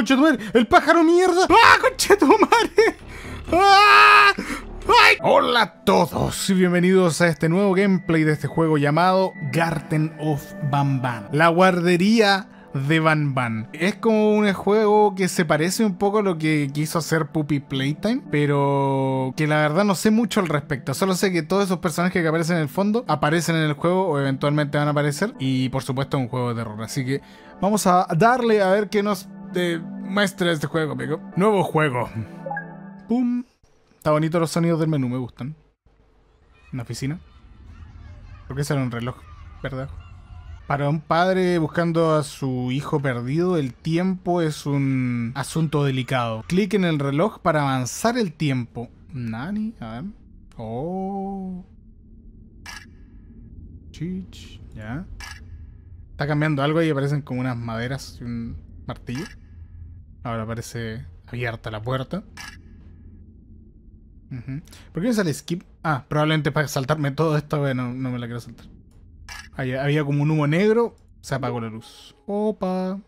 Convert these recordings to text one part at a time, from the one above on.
¡Concha tu madre! ¡El pájaro mierda! ¡Ah, concha el pájaro mierda ah ¡Conchetumare! ay Hola a todos y bienvenidos a este nuevo gameplay de este juego llamado Garden of Banban. La guardería de Van Van. Es como un juego que se parece un poco a lo que quiso hacer Puppy Playtime, pero que la verdad no sé mucho al respecto. Solo sé que todos esos personajes que aparecen en el fondo aparecen en el juego o eventualmente van a aparecer. Y por supuesto, es un juego de terror. Así que vamos a darle a ver qué nos de maestra este juego, amigo. Nuevo juego. Pum. Está bonito los sonidos del menú, me gustan. Una oficina. Porque ese era un reloj, ¿verdad? Para un padre buscando a su hijo perdido, el tiempo es un asunto delicado. Clic en el reloj para avanzar el tiempo. Nani, a ver. Oh. Chich, ya. Está cambiando algo y aparecen como unas maderas y un martillo. Ahora parece abierta la puerta. ¿Por qué me sale skip? Ah, probablemente para saltarme todo esto, bueno, no me la quiero saltar. había como un humo negro, se apagó la luz. Opa.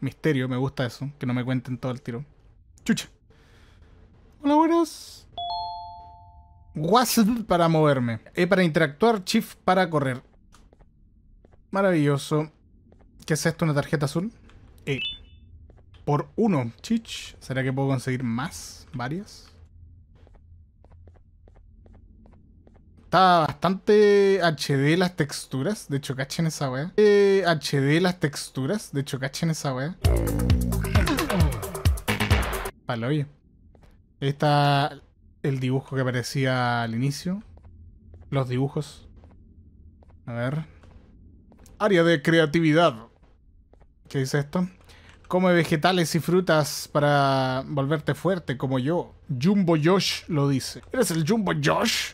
Misterio, me gusta eso, que no me cuenten todo el tiro. Chucha. Hola, buenas. WASD para moverme. E para interactuar, Shift para correr. Maravilloso. ¿Qué es esto? ¿Una tarjeta azul? E por uno. Chich, ¿será que puedo conseguir más? ¿Varias? Está bastante HD las texturas. De hecho, en esa wea. Eh, HD las texturas. De hecho, en esa wea. Palo, oye. Ahí está el dibujo que aparecía al inicio. Los dibujos. A ver. Área de creatividad. ¿Qué dice esto? Come vegetales y frutas para volverte fuerte como yo. Jumbo Josh lo dice. ¿Eres el Jumbo Josh?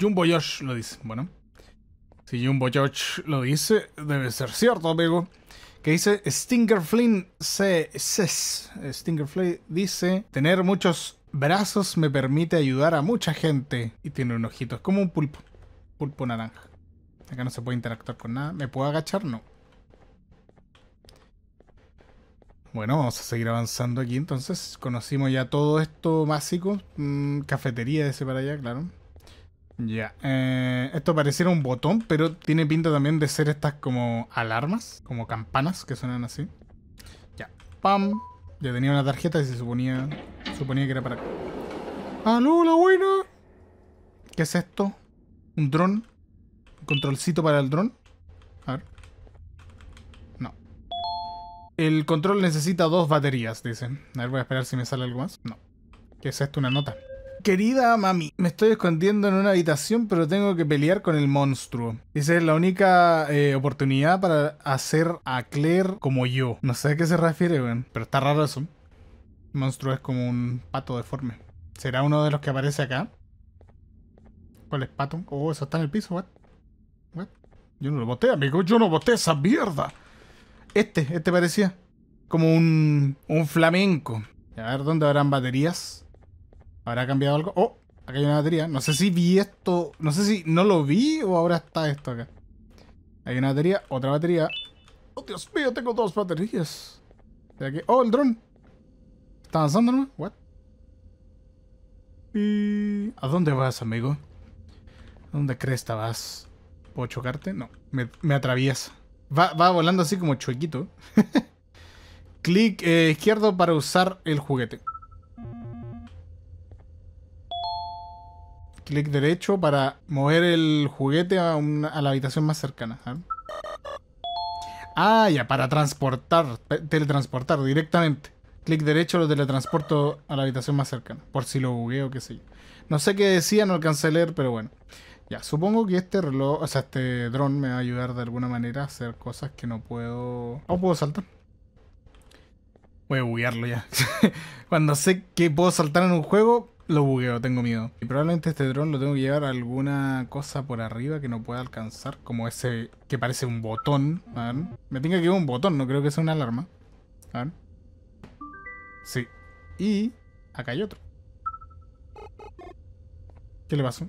Jumbo Josh lo dice. Bueno. Si Jumbo Josh lo dice, debe ser cierto, amigo. Que dice Stinger Flynn se, Stinger dice tener muchos brazos me permite ayudar a mucha gente. Y tiene un ojito, es como un pulpo. Pulpo naranja. Acá no se puede interactuar con nada. ¿Me puedo agachar? No. Bueno, vamos a seguir avanzando aquí entonces. Conocimos ya todo esto básico. Mm, cafetería cafetería ese para allá, claro. Ya. Eh, esto pareciera un botón, pero tiene pinta también de ser estas como alarmas, como campanas que suenan así. Ya. ¡Pam! Ya tenía una tarjeta y se suponía Suponía que era para acá. Ah, ¡Aló, la buena! ¿Qué es esto? ¿Un dron? ¿Un controlcito para el dron? A ver. No. El control necesita dos baterías, dicen. A ver, voy a esperar si me sale algo más. No. ¿Qué es esto? Una nota. Querida mami, me estoy escondiendo en una habitación, pero tengo que pelear con el monstruo. Esa es la única eh, oportunidad para hacer a Claire como yo. No sé a qué se refiere, weón. Pero está raro eso monstruo es como un pato deforme. ¿Será uno de los que aparece acá? ¿Cuál es pato? Oh, eso está en el piso, what? Yo no lo boté, amigo, yo no boté esa mierda. Este, este parecía. Como un, un flamenco. A ver, ¿dónde habrán baterías? ¿Habrá cambiado algo? Oh, acá hay una batería. No sé si vi esto. No sé si no lo vi o ahora está esto acá. Hay una batería, otra batería. Oh, Dios mío, tengo dos baterías. ¿De Oh, el dron. ¿Está avanzando ¿What? ¿A dónde vas, amigo? ¿A dónde crees que vas? ¿Puedo chocarte? No, me, atraviesa. Va, volando así como chuequito. Clic eh, izquierdo para usar el juguete. Clic derecho para mover el juguete a, la habitación más cercana. Ah, ah ya, para transportar, teletransportar directamente. Clic derecho lo teletransporto a la habitación más cercana. Por si lo bugueo, qué sé yo. No sé qué decía, no alcancé a leer, pero bueno. Ya, supongo que este reloj, o sea, este dron me va a ayudar de alguna manera a hacer cosas que no puedo... ¿O puedo saltar. Voy a buguearlo ya. Cuando sé que puedo saltar en un juego, lo bugueo, tengo miedo. Y probablemente este dron lo tengo que llevar a alguna cosa por arriba que no pueda alcanzar, como ese que parece un botón. A ver, me tenga que llevar un botón, no creo que sea una alarma. A ver. Sí. Y acá hay otro. ¿Qué le pasó?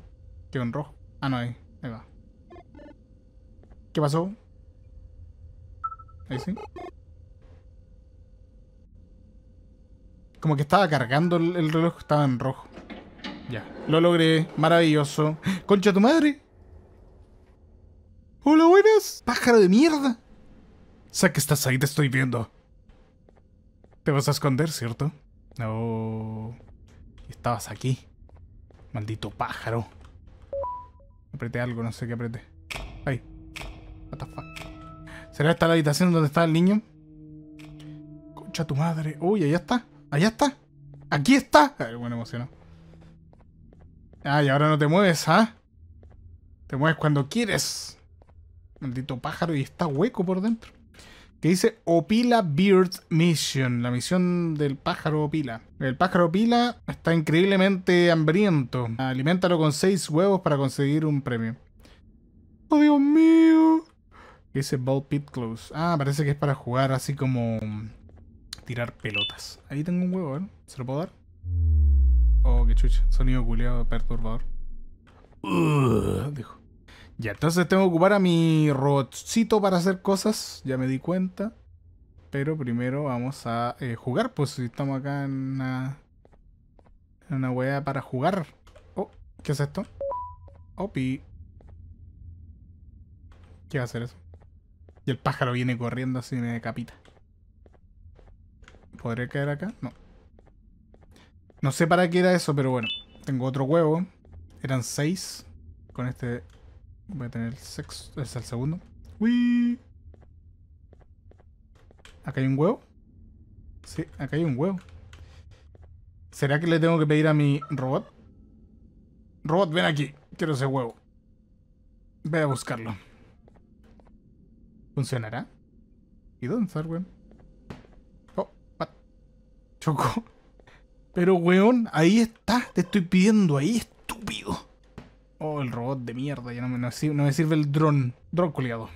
Quedó en rojo. Ah, no, ahí. Ahí va. ¿Qué pasó? Ahí sí. Como que estaba cargando el, reloj, estaba en rojo. Ya. Lo logré. Maravilloso. ¡Concha tu madre! ¡Hola, buenas! ¡Pájaro de mierda! sea, que estás ahí, te estoy viendo. Te vas a esconder, ¿cierto? No. Estabas aquí. Maldito pájaro. Apreté algo, no sé qué apreté. Ay. ¿Será esta la habitación donde está el niño? Concha tu madre. Uy, allá está. Allá está. Aquí está. Ay, ah, bueno, emocionado. Ay, ahora no te mueves, ¿ah? Te mueves cuando quieres. Maldito pájaro y está hueco por dentro que dice Opila Beard Mission, la misión del pájaro Opila. El pájaro Opila está increíblemente hambriento. Aliméntalo con seis huevos para conseguir un premio. ¡Oh, Dios mío! Que dice Ball Pit Close. Ah, parece que es para jugar así como... Tirar pelotas. Ahí tengo un huevo, ¿eh? ¿Se lo puedo dar? Oh, qué chucha. Sonido culiado perturbador. Uh, dijo. Ya, entonces tengo que ocupar a mi robotcito para hacer cosas. Ya me di cuenta. Pero primero vamos a eh, jugar, pues si estamos acá en una, en una hueá para jugar. Oh, ¿qué es esto? Opi. ¿Qué va a hacer eso? Y el pájaro viene corriendo así me capita. ¿Podré caer acá? No. No sé para qué era eso, pero bueno. Tengo otro huevo. Eran seis. Con este Voy a tener el sexto. Es el segundo. ¡Uy! ¿Acá hay un huevo? Sí, acá hay un huevo. ¿Será que le tengo que pedir a mi robot? Robot, ven aquí. Quiero ese huevo. Voy a buscarlo. ¿Funcionará? ¿Y dónde está el Oh, pat. Chocó. Pero, weón, ahí está. Te estoy pidiendo, ahí, estúpido. Oh, el robot de mierda. Ya no me, no, me sirve el dron. Dron culiado.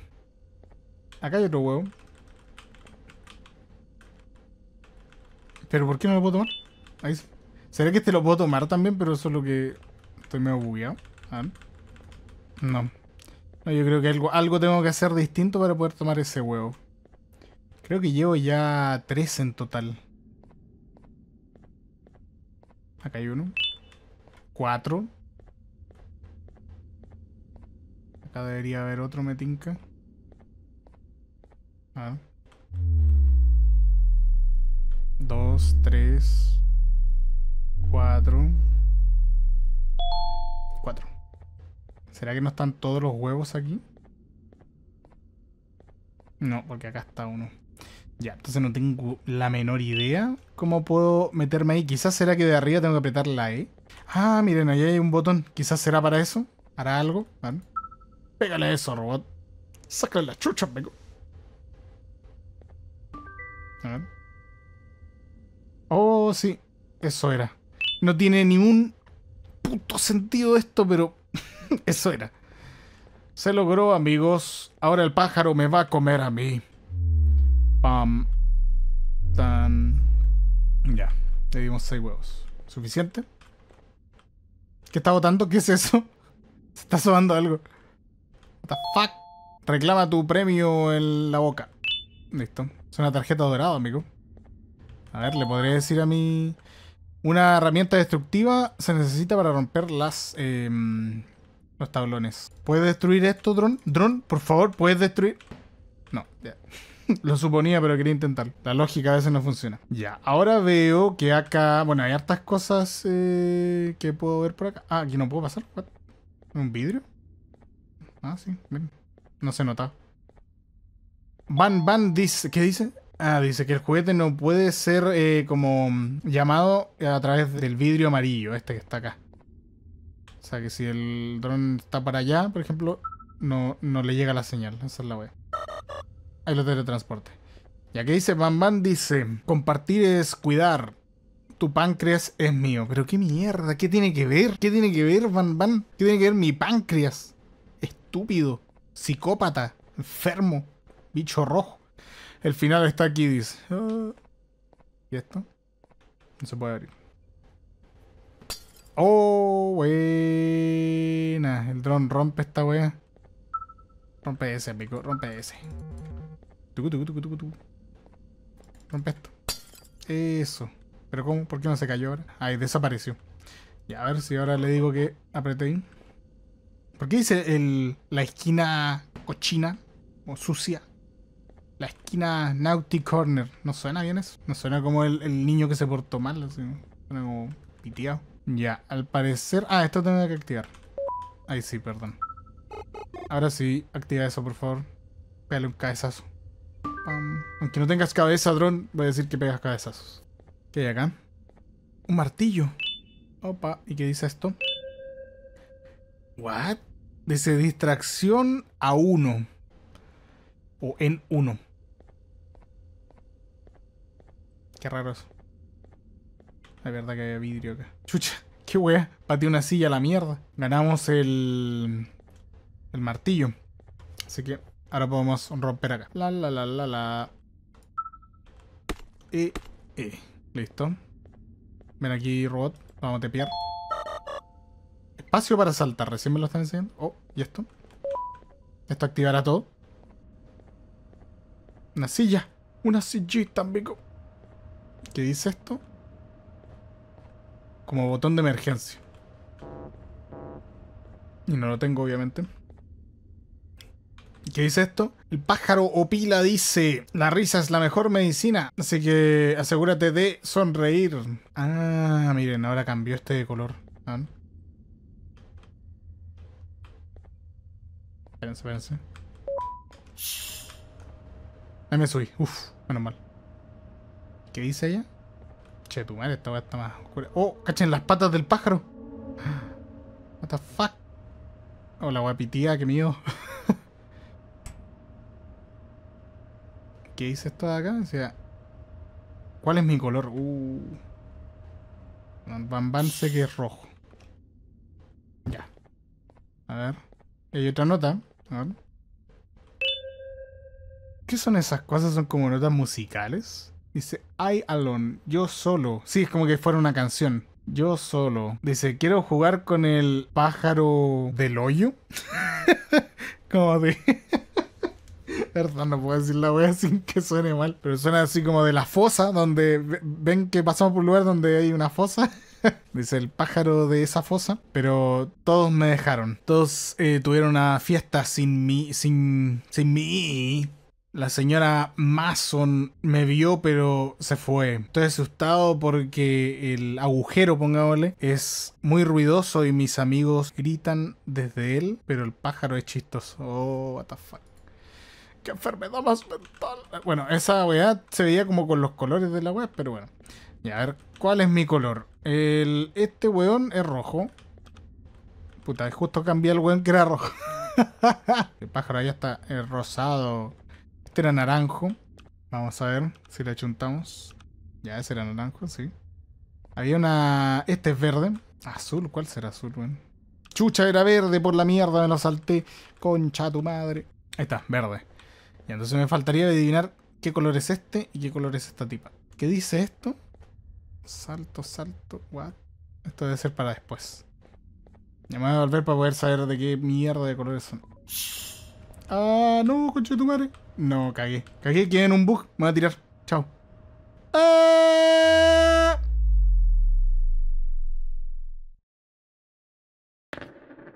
Acá hay otro huevo. ¿Pero por qué no lo puedo tomar? Ahí... ¿Será que este lo puedo tomar también? Pero eso es lo que... Estoy medio bugueado. No. No, yo creo que algo, algo tengo que hacer distinto para poder tomar ese huevo. Creo que llevo ya tres en total. Acá hay uno. Cuatro. Acá debería haber otro metinca. Ah. Dos, tres, cuatro. Cuatro. ¿Será que no están todos los huevos aquí? No, porque acá está uno. Ya, entonces no tengo la menor idea cómo puedo meterme ahí. Quizás será que de arriba tengo que apretar la E. Ah, miren, ahí hay un botón. Quizás será para eso. ¿Hará algo? ¿Vale? Pégale eso, robot. Sácale la chucha, amigo. A ver. Oh, sí. Eso era. No tiene ningún puto sentido esto, pero eso era. Se logró, amigos. Ahora el pájaro me va a comer a mí. Pam. Tan. Ya. Le dimos seis huevos. ¿Suficiente? ¿Qué está botando? ¿Qué es eso? Se está sobando algo the Reclama tu premio en la boca. Listo. Es una tarjeta dorada, amigo. A ver, le podré decir a mi... Una herramienta destructiva se necesita para romper las... Em, los tablones. ¿Puedes destruir esto, dron? Dron, por favor, ¿puedes destruir? No, ya. Lo suponía, pero quería intentar. La lógica a veces no funciona. Ya, ahora veo que acá... Bueno, hay hartas cosas eh, que puedo ver por acá. Ah, aquí no puedo pasar. ¿Un vidrio? Ah, sí, No se nota. Van Van dice. ¿Qué dice? Ah, dice que el juguete no puede ser eh, como llamado a través del vidrio amarillo, este que está acá. O sea que si el dron está para allá, por ejemplo, no, no le llega la señal. Esa es la web. Ahí lo teletransporte. Ya que dice Van Van, dice, compartir es cuidar. Tu páncreas es mío. Pero qué mierda, ¿qué tiene que ver? ¿Qué tiene que ver, Van Van? ¿Qué tiene que ver mi páncreas? estúpido, psicópata, enfermo, bicho rojo. El final está aquí, dice. Ah, ¿Y esto? No se puede abrir. ¡Oh, buena! El dron rompe esta wea. Rompe ese, amigo. rompe ese. rompe esto. Eso. ¿Pero cómo? ¿Por qué no se cayó ahora? Ahí desapareció. Y a ver si ahora le digo que apreté. ¿Por qué dice el, la esquina cochina o sucia? La esquina Naughty Corner. ¿No suena bien eso? No suena como el, niño que se portó mal, así. Suena como piteado. Ya, al parecer... Ah, esto tengo que activar. Ahí sí, perdón. Ahora sí, activa eso, por favor. Pégale un cabezazo. Aunque no tengas cabeza, dron, voy a decir que pegas cabezazos. ¿Qué hay acá? Un martillo. Opa, ¿y qué dice esto? What? Dice distracción a uno. O en uno. Qué raro eso. La verdad que hay vidrio acá. Chucha, qué wea. Pateé una silla a la mierda. Ganamos el. el martillo. Así que ahora podemos romper acá. La la la la la. Eh, eh. Listo. Ven aquí, robot. Vamos a tepear espacio para saltar. Recién me lo están enseñando. Oh, ¿y esto? Esto activará todo. Una silla. Una sillita, amigo. ¿Qué dice esto? Como botón de emergencia. Y no lo tengo, obviamente. ¿Qué dice esto? El pájaro opila dice, la risa es la mejor medicina, así que asegúrate de sonreír. Ah, miren, ahora cambió este de color. ¿Ah? Espérense, espérense. Ahí me subí. Uf, menos mal. ¿Qué dice ella? Che, tu madre, esta weá está más oscura. ¡Oh! ¡Cachen las patas del pájaro! What the fuck? Oh, la guapitía qué miedo. ¿Qué dice esto de acá? O sea, ¿Cuál es mi color? Uh. Bamban sé que es rojo. Ya. A ver. Hay otra nota. ¿Qué son esas cosas? ¿Son como notas musicales? Dice, I alone, yo solo. Sí, es como que fuera una canción. Yo solo. Dice, quiero jugar con el pájaro del hoyo. como de... Perdón, no puedo decir la wea sin que suene mal. Pero suena así como de la fosa, donde ven que pasamos por un lugar donde hay una fosa. dice el pájaro de esa fosa, pero todos me dejaron. Todos eh, tuvieron una fiesta sin mí, sin, sin mí. La señora Mason me vio, pero se fue. Estoy asustado porque el agujero, pongámosle, es muy ruidoso y mis amigos gritan desde él, pero el pájaro es chistoso. Oh, what the fuck. ¡Qué enfermedad más mental! Bueno, esa weá se veía como con los colores de la web, pero bueno. Y a ver, ¿cuál es mi color? El, este weón es rojo. Puta, justo cambié el weón que era rojo. el pájaro ya está eh, rosado. Este era naranjo. Vamos a ver si le achuntamos Ya, ese era naranjo, sí. Había una... Este es verde. Azul, ¿cuál será azul, weón? Chucha, era verde, por la mierda me lo salté. Concha tu madre. Ahí está, verde. Y entonces me faltaría adivinar qué color es este y qué color es esta tipa. ¿Qué dice esto? Salto, salto. What? Esto debe ser para después. Ya me voy a volver para poder saber de qué mierda de colores son. Ah, no, coche tu madre. No, cagué. Cagué, Quieren un bug. Me voy a tirar. Chao. Ah.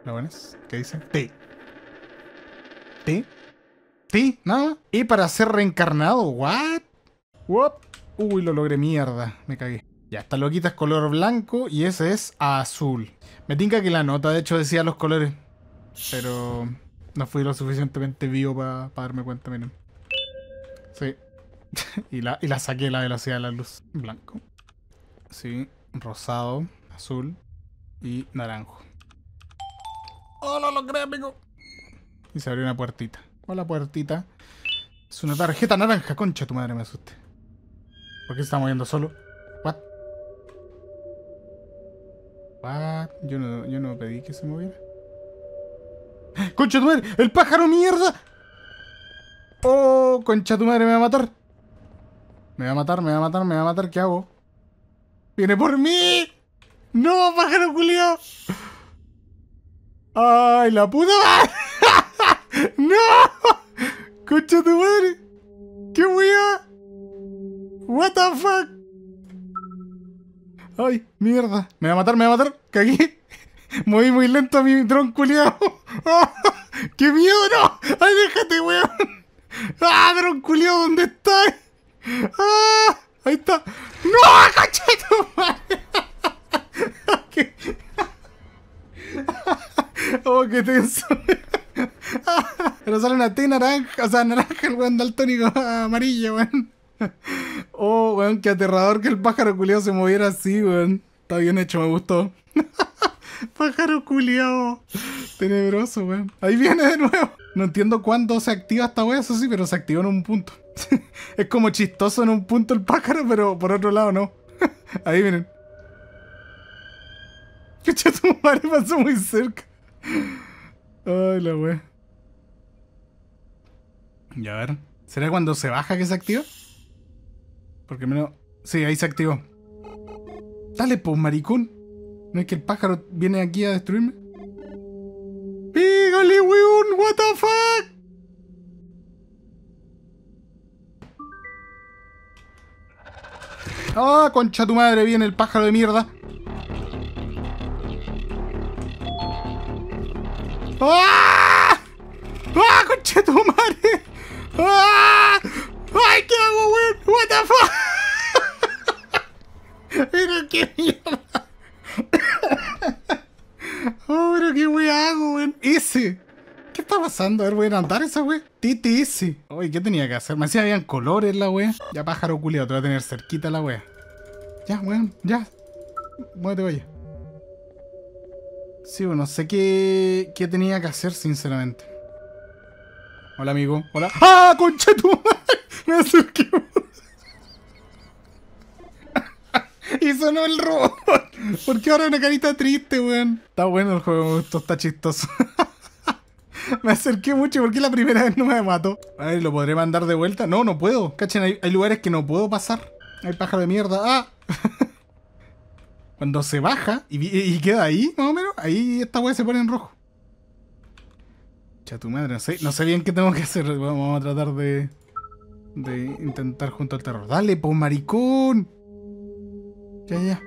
¿Lo buenas? ¿Qué dice? T. T. T, nada. Y e para ser reencarnado. What? What? Uy, lo logré mierda. Me cagué. Ya, esta loquita es color blanco y ese es azul. Me tinca que la nota, de hecho, decía los colores. Pero no fui lo suficientemente vivo para darme cuenta, miren. Sí. y, la, y la saqué la velocidad de la luz. Blanco. Sí, rosado, azul y naranjo. ¡Hola, los amigo! Y se abrió una puertita. Hola, puertita. Es una tarjeta naranja, concha, tu madre me asusté. ¿Por qué se está moviendo solo? Ah, yo no, yo no pedí que se moviera. ¡Concha tu madre! ¡El pájaro mierda! ¡Oh! ¡Concha tu madre! ¡Me va a matar! Me va a matar, me va a matar, me va a matar. ¿Qué hago? ¡Viene por mí! ¡No, pájaro Julio ¡Ay, la puta! ¡No! ¡Concha tu madre! ¡Qué weá! ¡What the fuck! ¡Ay, mierda! ¡Me va a matar, me va a matar! ¡Cagué! Moví muy lento a mi dron culiao. ¡Qué miedo, no! ¡Ay, déjate, weón! ¡Ah, dron culiao, ¿dónde estás? ¡Ah! Ahí está. ¡No, cachete, ¡Oh, qué tenso! Pero sale una T naranja, o sea, naranja el weón daltónico amarillo, weón. oh, weón, qué aterrador que el pájaro culiado se moviera así, weón. Está bien hecho, me gustó. pájaro culiado Tenebroso, weón. Ahí viene de nuevo. No entiendo cuándo se activa esta weón, eso sí, pero se activó en un punto. es como chistoso en un punto el pájaro, pero por otro lado no. Ahí miren. Escucha, tu madre muy cerca. Ay, la weón. Ya ver. ¿Será cuando se baja que se activa? Porque menos. Sí, ahí se activó. Dale, pues, maricón. ¿No es que el pájaro viene aquí a destruirme? ¡Pígale, weón! ¡What the fuck! ¡Ah, concha tu madre! Viene el pájaro de mierda. ¡Ah! A ver, voy a esa wey Titi sí Oye, ¿qué tenía que hacer? Me decía habían colores la wea. Ya pájaro culiado, te voy a tener cerquita la wea. Ya, weón, ya. Muévete, vaya. Sí, bueno, sé qué, qué tenía que hacer, sinceramente. Hola, amigo. Hola. ¡Ah, concha tu Me acerqué. y sonó el robot. Porque ahora una carita triste, weón. Está bueno el juego, esto está chistoso. me acerqué mucho porque la primera vez no me mató. A ver, ¿lo podré mandar de vuelta? No, no puedo. Cachen, hay, lugares que no puedo pasar. Hay pájaro de mierda. ¡Ah! Cuando se baja y, queda ahí, más o menos, ahí esta weá se pone en rojo. Cha tu madre, no sé, no sé bien qué tengo que hacer. Vamos a tratar de. de intentar junto al terror. Dale, po maricón. Ya, ya.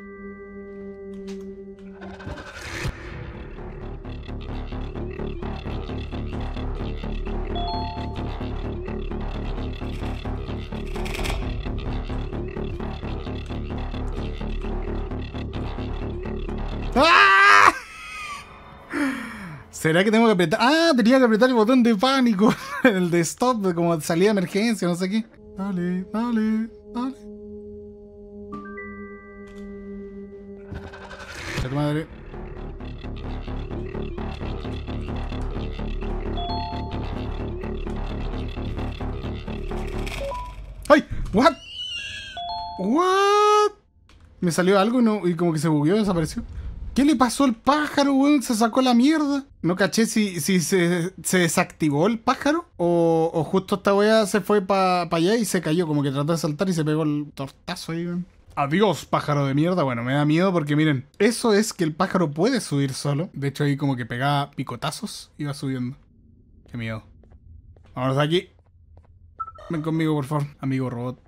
¿Será que tengo que apretar? Ah, tenía que apretar el botón de pánico, el de stop, como salida de emergencia, no sé qué. Dale, dale, dale. madre. ¡Ay! ¿What? ¿What? Me salió algo y, no, y como que se bugueó, desapareció. ¿Qué le pasó al pájaro, weón? Se sacó la mierda. No caché si, si se, desactivó el pájaro o, justo esta weá se fue para allá y se cayó, como que trató de saltar y se pegó el tortazo ahí, weón. Adiós, pájaro de mierda. Bueno, me da miedo porque miren, eso es que el pájaro puede subir solo. De hecho, ahí como que pegaba picotazos y subiendo. Qué miedo. Vamos de aquí. Ven conmigo, por favor, amigo robot.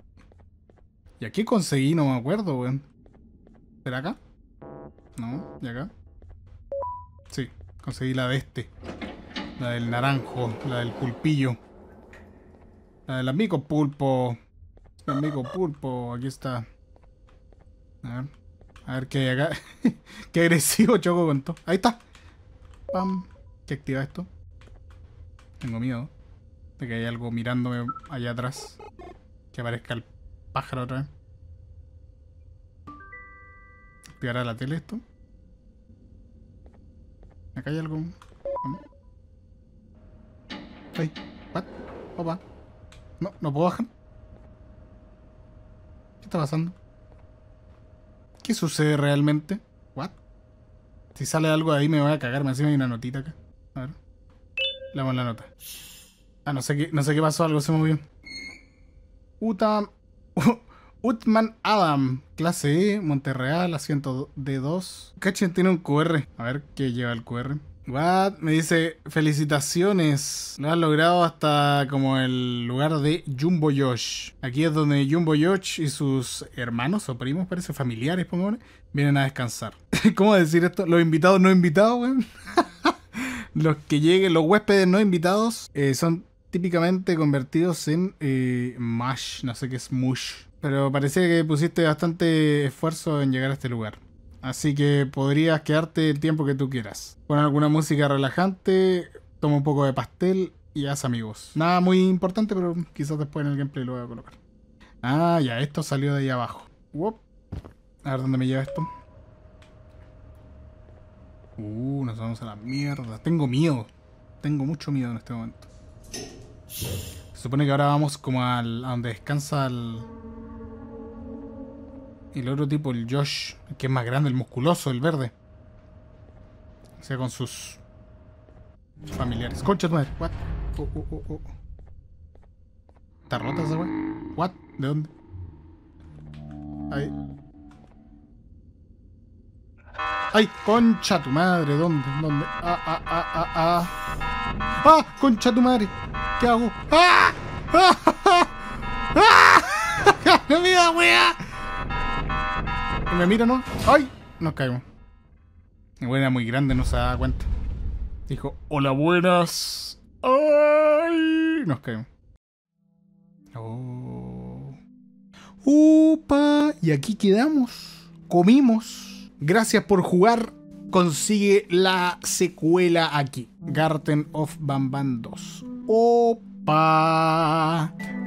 ¿Y aquí conseguí? No me acuerdo, weón. ¿Será acá? ¿No? ¿Y acá? Sí, conseguí la de este. La del naranjo, la del pulpillo. La del amigo pulpo. El amigo pulpo, aquí está. A ver, a ver qué hay acá. qué agresivo choco con todo. Ahí está. Pam. ¿Qué activa esto? Tengo miedo de que hay algo mirándome allá atrás. Que aparezca el pájaro otra vez a la tele esto? ¿Acá hay algo? ¿Qué? ¿Qué? what? Opa. No, no puedo bajar. ¿Qué está pasando? ¿Qué sucede realmente? ¿What? Si sale algo de ahí me voy a cagar. Me encima hay una notita acá. A ver. Le damos la nota. Ah, no sé qué, no sé qué pasó. Algo se movió. Puta... Utman Adam, clase E, Monterreal, asiento d 2. Cachen tiene un QR. A ver qué lleva el QR. What? Me dice, felicitaciones. Lo has logrado hasta como el lugar de Jumbo Josh. Aquí es donde Jumbo Josh y sus hermanos o primos, parece, familiares, pongámosle, vienen a descansar. ¿Cómo decir esto? Los invitados no invitados, weón. los que lleguen, los huéspedes no invitados, eh, son típicamente convertidos en eh, no sé qué es mush. Pero parece que pusiste bastante esfuerzo en llegar a este lugar. Así que podrías quedarte el tiempo que tú quieras. Pon alguna música relajante, toma un poco de pastel y haz amigos. Nada muy importante, pero quizás después en el gameplay lo voy a colocar. Ah, ya, esto salió de ahí abajo. A ver dónde me lleva esto. Uh, nos vamos a la mierda. Tengo miedo. Tengo mucho miedo en este momento. Se supone que ahora vamos como a donde descansa el... Y el otro tipo, el Josh, que es más grande, el musculoso, el verde. O sea, con sus familiares. Concha tu madre. What? Oh, oh, oh, oh. ¿Está rota esa wey? What? ¿De dónde? ¡Ay! ¡Ay! ¡Concha tu madre! ¿Dónde? ¿Dónde? ¡Ah, ah, ah, ah, ah! ¡Ah! ¡Concha tu madre! ¿Qué hago? ¡Ah! ¡Ah! ¡Ah! ¡Ah! ¡Ah! ¡Ah! ¡Ah! me mira, ¿no? ¡Ay! Nos caemos. buena muy grande, no se da cuenta. Dijo, hola, buenas. ¡Ay! Nos caemos. Oh. ¡Upa! Y aquí quedamos. Comimos. Gracias por jugar. Consigue la secuela aquí. Garden of Bamban 2. ¡Opa!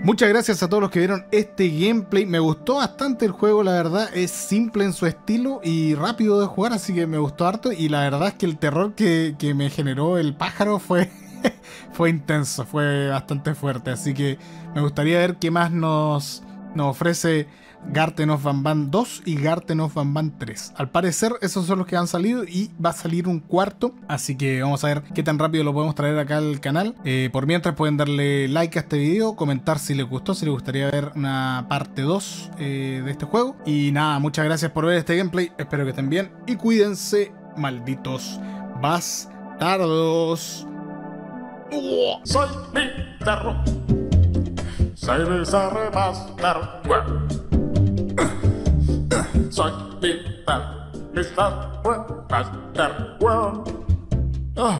Muchas gracias a todos los que vieron este gameplay. Me gustó bastante el juego, la verdad. Es simple en su estilo y rápido de jugar, así que me gustó harto. Y la verdad es que el terror que, me generó el pájaro fue, fue intenso, fue bastante fuerte. Así que me gustaría ver qué más nos, nos ofrece Garten of Van Van 2 y Garten of Van Van 3. Al parecer esos son los que han salido y va a salir un cuarto, así que vamos a ver qué tan rápido lo podemos traer acá al canal. Eh, por mientras pueden darle like a este video, comentar si les gustó, si les gustaría ver una parte 2 eh, de este juego. Y nada, muchas gracias por ver este gameplay, espero que estén bien y cuídense, malditos bastardos. soy mi perro, soy mi soy vital, mis abuelas Well.